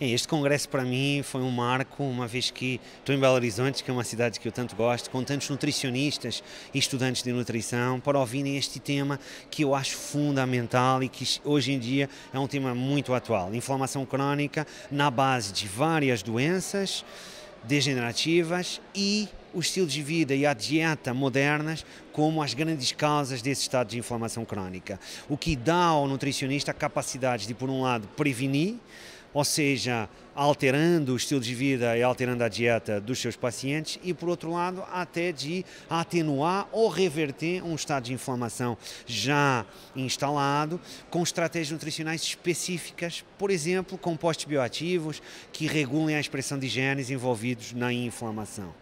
É, este congresso para mim foi um marco, uma vez que estou em Belo Horizonte, que é uma cidade que eu tanto gosto, com tantos nutricionistas e estudantes de nutrição, para ouvirem este tema que eu acho fundamental e que hoje em dia é um tema muito atual. Inflamação crónica na base de várias doenças degenerativas e o estilo de vida e a dieta modernas como as grandes causas desse estado de inflamação crónica. O que dá ao nutricionista a capacidade de, por um lado, prevenir ou seja, alterando o estilo de vida e alterando a dieta dos seus pacientes e, por outro lado, até de atenuar ou reverter um estado de inflamação já instalado com estratégias nutricionais específicas, por exemplo, compostos bioativos que regulem a expressão de genes envolvidos na inflamação.